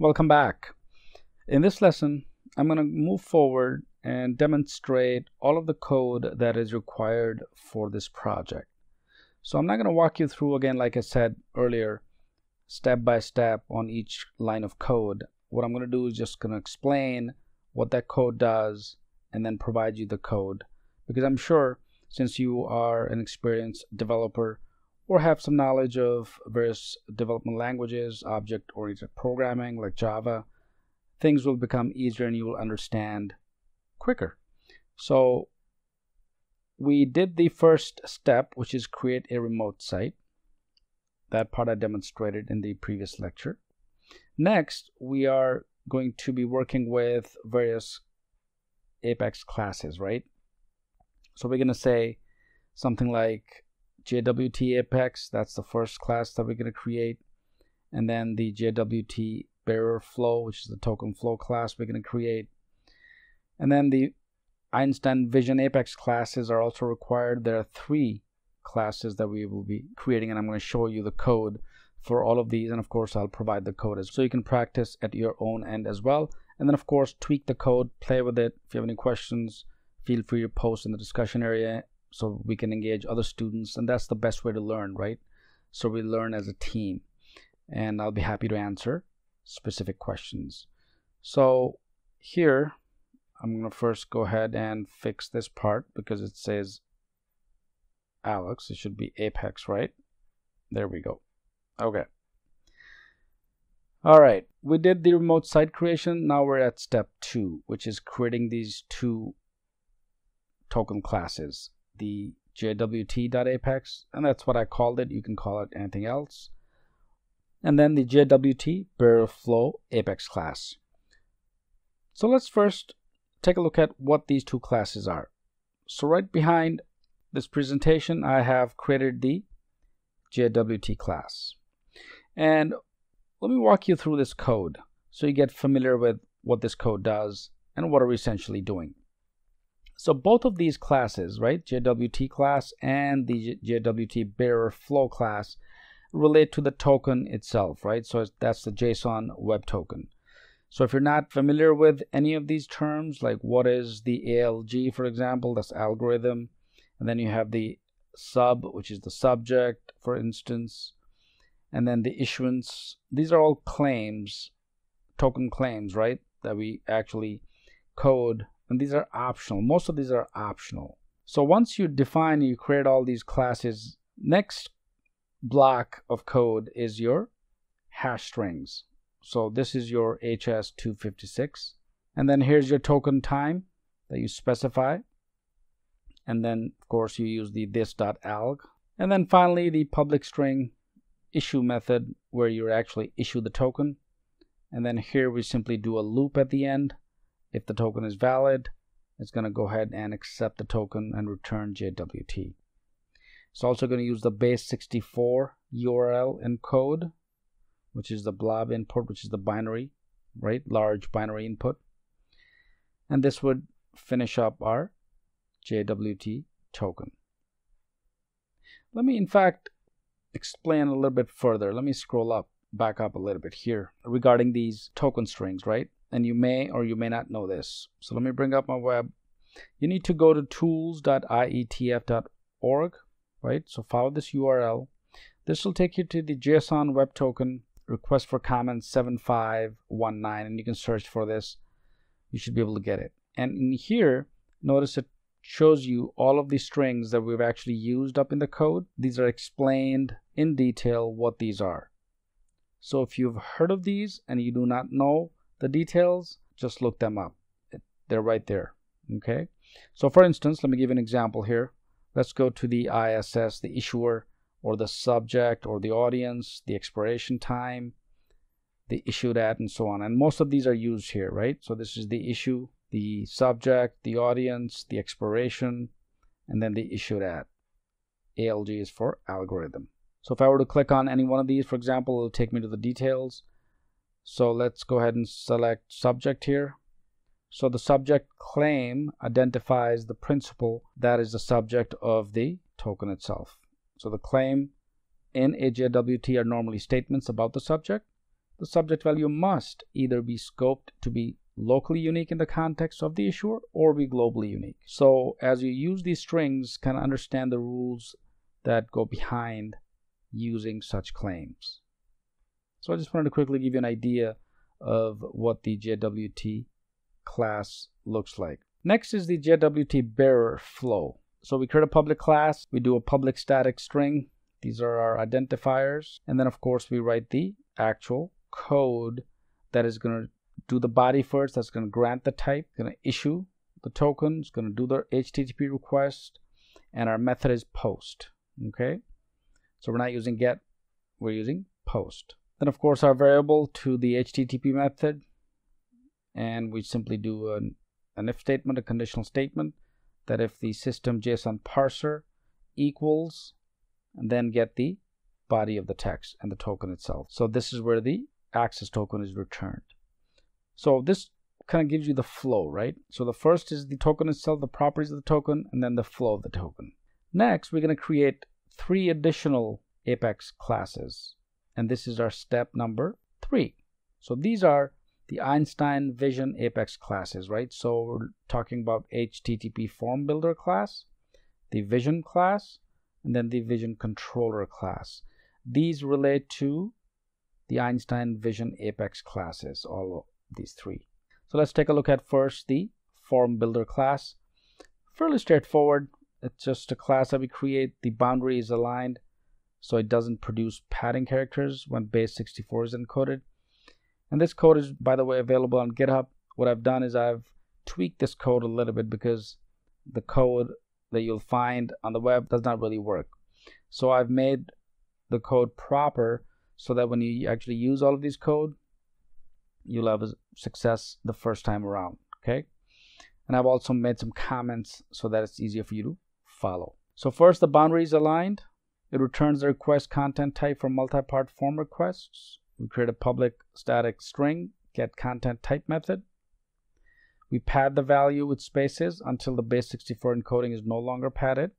Welcome back. In this lesson, I'm going to move forward and demonstrate all of the code that is required for this project. So I'm not going to walk you through again, like I said earlier, step by step on each line of code. What I'm going to do is just going to explain what that code does and then provide you the code because I'm sure since you are an experienced developer, or have some knowledge of various development languages, object oriented programming like Java, things will become easier and you will understand quicker. So, we did the first step, which is create a remote site. That part I demonstrated in the previous lecture. Next, we are going to be working with various Apex classes, right? So we're going to say something like JWT Apex, that's the first class that we're going to create. And then the JWT Bearer Flow, which is the token flow class we're going to create. And then the Einstein Vision Apex classes are also required. There are three classes that we will be creating, and I'm going to show you the code for all of these. And of course, I'll provide the code as so you can practice at your own end as well. And then, of course, tweak the code, play with it. If you have any questions, feel free to post in the discussion area so we can engage other students and that's the best way to learn right so we learn as a team and i'll be happy to answer specific questions so here i'm going to first go ahead and fix this part because it says alex it should be apex right there we go okay all right we did the remote site creation now we're at step two which is creating these two token classes the jwt.apex, and that's what I called it. You can call it anything else. And then the JWT barrel flow apex class. So let's first take a look at what these two classes are. So right behind this presentation, I have created the JWT class. And let me walk you through this code so you get familiar with what this code does and what are we essentially doing. So both of these classes, right, JWT class and the JWT bearer flow class relate to the token itself, right? So that's the JSON web token. So if you're not familiar with any of these terms, like what is the ALG, for example, that's algorithm. And then you have the sub, which is the subject, for instance, and then the issuance. These are all claims, token claims, right, that we actually code and these are optional. Most of these are optional. So once you define, you create all these classes, next block of code is your hash strings. So this is your HS256. And then here's your token time that you specify. And then, of course, you use the this.alg. And then finally, the public string issue method where you actually issue the token. And then here we simply do a loop at the end if the token is valid, it's going to go ahead and accept the token and return JWT. It's also going to use the base64 URL encode, which is the blob input, which is the binary, right? Large binary input. And this would finish up our JWT token. Let me, in fact, explain a little bit further. Let me scroll up, back up a little bit here regarding these token strings, right? and you may or you may not know this. So let me bring up my web. You need to go to tools.ietf.org, right? So follow this URL. This will take you to the JSON web token request for comments 7519 and you can search for this. You should be able to get it. And in here, notice it shows you all of the strings that we've actually used up in the code. These are explained in detail what these are. So if you've heard of these and you do not know, the details, just look them up. They're right there. Okay. So for instance, let me give an example here. Let's go to the ISS, the issuer or the subject or the audience, the expiration time, the issue at, and so on. And most of these are used here, right? So this is the issue, the subject, the audience, the expiration, and then the issue at. ALG is for algorithm. So if I were to click on any one of these, for example, it'll take me to the details. So let's go ahead and select subject here. So the subject claim identifies the principle that is the subject of the token itself. So the claim in AJWT are normally statements about the subject. The subject value must either be scoped to be locally unique in the context of the issuer or be globally unique. So as you use these strings, kind of understand the rules that go behind using such claims. So I just wanted to quickly give you an idea of what the JWT class looks like. Next is the JWT bearer flow. So we create a public class, we do a public static string. These are our identifiers. And then of course we write the actual code that is going to do the body first, that's going to grant the type, going to issue the token, it's going to do the HTTP request, and our method is post. Okay, so we're not using get, we're using post. Then of course our variable to the HTTP method and we simply do an, an if statement, a conditional statement that if the system JSON parser equals and then get the body of the text and the token itself. So this is where the access token is returned. So this kind of gives you the flow, right? So the first is the token itself, the properties of the token, and then the flow of the token. Next, we're going to create three additional Apex classes and this is our step number three. So these are the Einstein Vision Apex classes, right? So we're talking about HTTP Form Builder class, the Vision class, and then the Vision Controller class. These relate to the Einstein Vision Apex classes, all these three. So let's take a look at first the Form Builder class. Fairly straightforward. It's just a class that we create. The boundary is aligned so it doesn't produce padding characters when base64 is encoded. And this code is, by the way, available on GitHub. What I've done is I've tweaked this code a little bit because the code that you'll find on the web does not really work. So I've made the code proper so that when you actually use all of these code, you'll have a success the first time around, okay? And I've also made some comments so that it's easier for you to follow. So first, the boundaries aligned. It returns the request content type for multi-part form requests. We create a public static string, get content type method. We pad the value with spaces until the base64 encoding is no longer padded.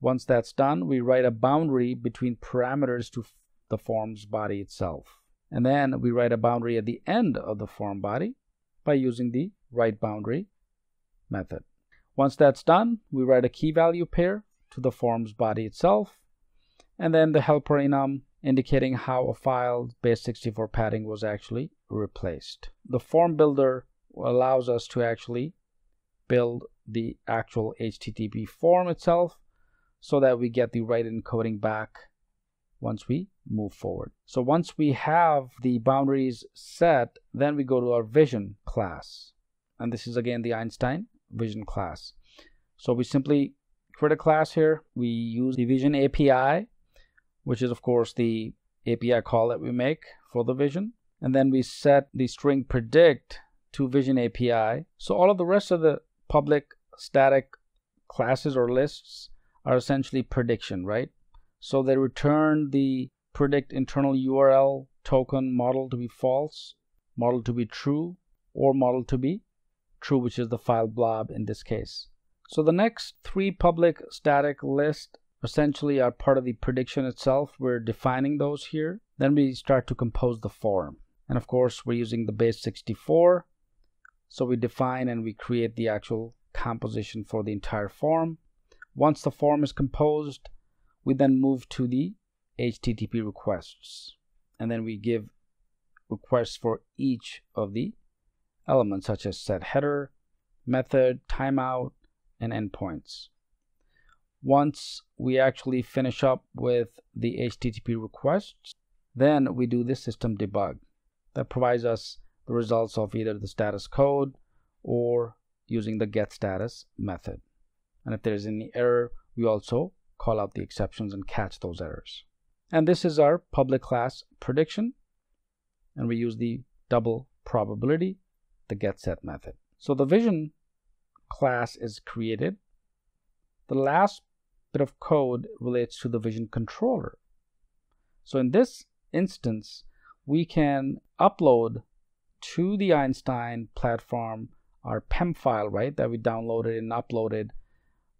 Once that's done, we write a boundary between parameters to the form's body itself. And then we write a boundary at the end of the form body by using the write boundary method. Once that's done, we write a key value pair to the form's body itself and then the helper enum indicating how a file base64 padding was actually replaced. The form builder allows us to actually build the actual HTTP form itself so that we get the right encoding back once we move forward. So once we have the boundaries set, then we go to our vision class. And this is again the Einstein vision class. So we simply create a class here. We use the vision API which is of course the API call that we make for the vision. And then we set the string predict to vision API. So all of the rest of the public static classes or lists are essentially prediction, right? So they return the predict internal URL token model to be false, model to be true, or model to be true, which is the file blob in this case. So the next three public static list essentially are part of the prediction itself. We're defining those here. Then we start to compose the form. And of course, we're using the base 64. So we define and we create the actual composition for the entire form. Once the form is composed, we then move to the HTTP requests. And then we give requests for each of the elements, such as set header, method, timeout, and endpoints. Once we actually finish up with the HTTP requests, then we do the system debug that provides us the results of either the status code or using the get status method. And if there is any error, we also call out the exceptions and catch those errors. And this is our public class prediction. And we use the double probability, the get set method. So the vision class is created. The last bit of code relates to the vision controller. So in this instance, we can upload to the Einstein platform our PEM file, right, that we downloaded and uploaded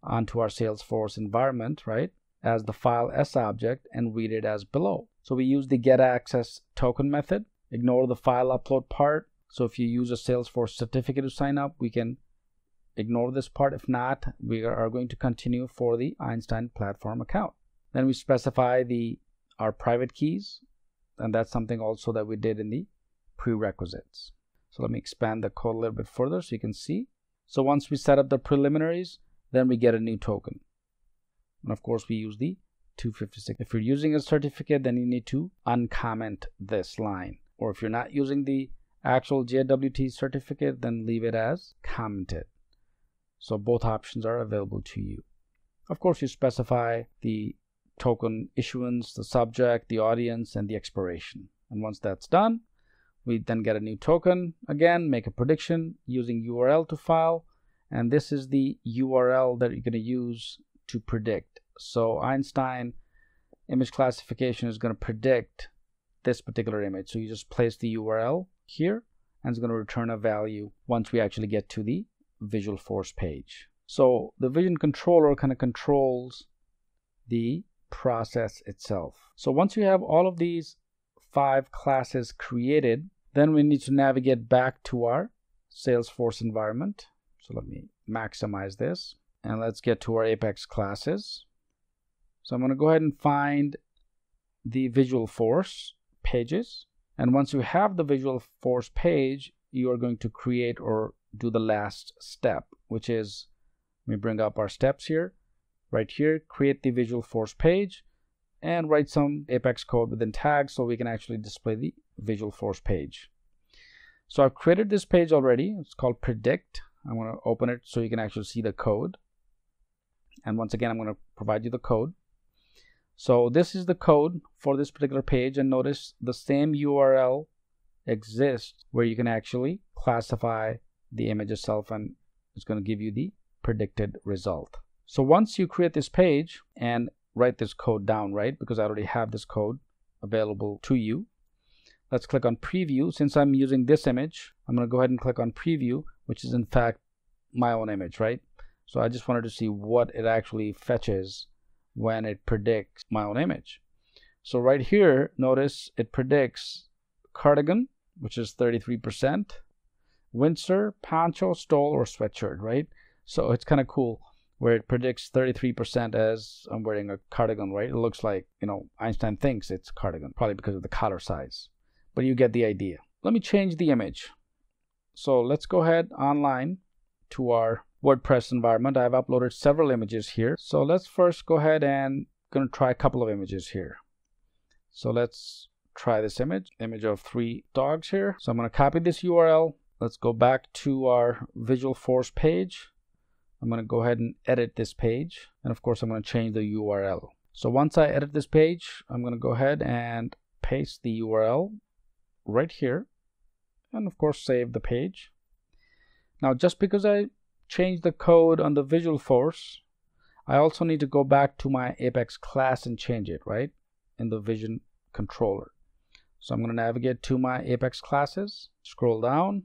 onto our Salesforce environment, right, as the file S object and read it as below. So we use the get access token method, ignore the file upload part. So if you use a Salesforce certificate to sign up, we can Ignore this part. If not, we are going to continue for the Einstein platform account. Then we specify the our private keys. And that's something also that we did in the prerequisites. So let me expand the code a little bit further so you can see. So once we set up the preliminaries, then we get a new token. And of course, we use the 256. If you're using a certificate, then you need to uncomment this line. Or if you're not using the actual JWT certificate, then leave it as commented. So both options are available to you. Of course, you specify the token issuance, the subject, the audience, and the expiration. And once that's done, we then get a new token again, make a prediction using URL to file. And this is the URL that you're going to use to predict. So Einstein image classification is going to predict this particular image. So you just place the URL here and it's going to return a value once we actually get to the Visual Force page. So the vision controller kind of controls the process itself. So once you have all of these five classes created, then we need to navigate back to our Salesforce environment. So let me maximize this and let's get to our Apex classes. So I'm going to go ahead and find the Visual Force pages. And once you have the Visual Force page, you are going to create or do the last step, which is let me bring up our steps here. Right here, create the visual force page and write some Apex code within tags so we can actually display the visual force page. So I've created this page already. It's called predict. I'm going to open it so you can actually see the code. And once again, I'm going to provide you the code. So this is the code for this particular page and notice the same URL exists where you can actually classify the image itself and it's going to give you the predicted result. So once you create this page and write this code down, right, because I already have this code available to you, let's click on preview. Since I'm using this image, I'm going to go ahead and click on preview, which is in fact my own image, right? So I just wanted to see what it actually fetches when it predicts my own image. So right here, notice it predicts cardigan, which is 33%, Windsor, poncho, stole, or sweatshirt, right? So it's kind of cool where it predicts 33% as I'm wearing a cardigan, right? It looks like, you know, Einstein thinks it's cardigan, probably because of the collar size. But you get the idea. Let me change the image. So let's go ahead online to our WordPress environment. I've uploaded several images here. So let's first go ahead and going to try a couple of images here. So let's try this image, image of three dogs here. So I'm going to copy this URL, let's go back to our visual force page I'm going to go ahead and edit this page and of course I'm going to change the URL so once I edit this page I'm going to go ahead and paste the URL right here and of course save the page now just because I changed the code on the visual force I also need to go back to my apex class and change it right in the vision controller so I'm going to navigate to my apex classes scroll down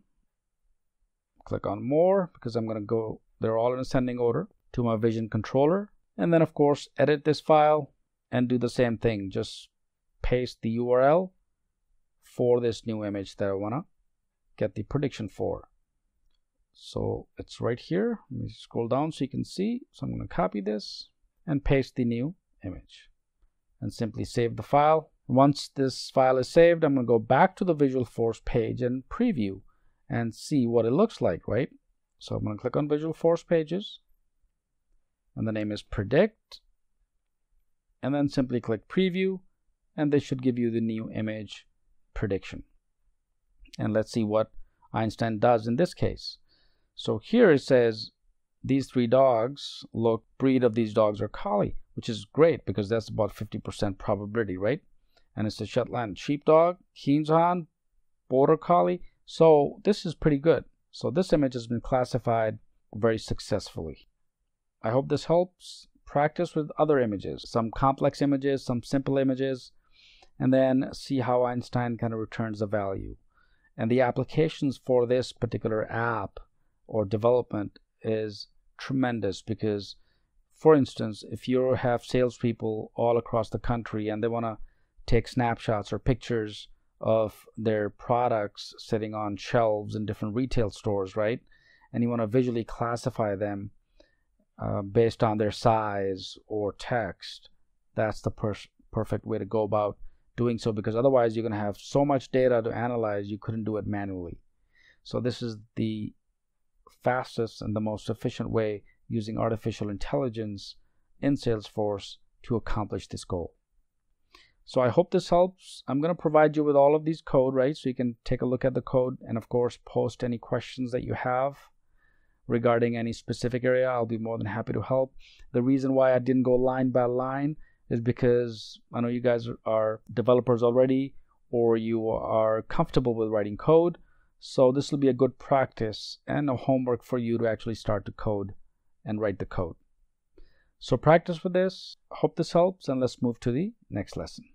click on more because I'm going to go, they're all in ascending order to my vision controller. And then of course, edit this file and do the same thing. Just paste the URL for this new image that I want to get the prediction for. So it's right here. Let me scroll down so you can see. So I'm going to copy this and paste the new image and simply save the file. Once this file is saved, I'm going to go back to the Visual Force page and preview and see what it looks like, right? So I'm going to click on Visual Force Pages, and the name is Predict, and then simply click Preview, and this should give you the new image prediction. And let's see what Einstein does in this case. So here it says these three dogs look breed of these dogs are collie, which is great because that's about 50% probability, right? And it's a Shetland sheepdog, Keen's Border Collie, so this is pretty good. So this image has been classified very successfully. I hope this helps. Practice with other images, some complex images, some simple images, and then see how Einstein kind of returns a value. And the applications for this particular app or development is tremendous because, for instance, if you have salespeople all across the country and they want to take snapshots or pictures of their products sitting on shelves in different retail stores, right? And you want to visually classify them uh, based on their size or text. That's the per- perfect way to go about doing so because otherwise you're going to have so much data to analyze you couldn't do it manually. So, this is the fastest and the most efficient way using artificial intelligence in Salesforce to accomplish this goal. So I hope this helps. I'm going to provide you with all of these code, right? So you can take a look at the code and of course post any questions that you have regarding any specific area. I'll be more than happy to help. The reason why I didn't go line by line is because I know you guys are developers already or you are comfortable with writing code. So this will be a good practice and a homework for you to actually start to code and write the code. So practice with this. Hope this helps and let's move to the next lesson.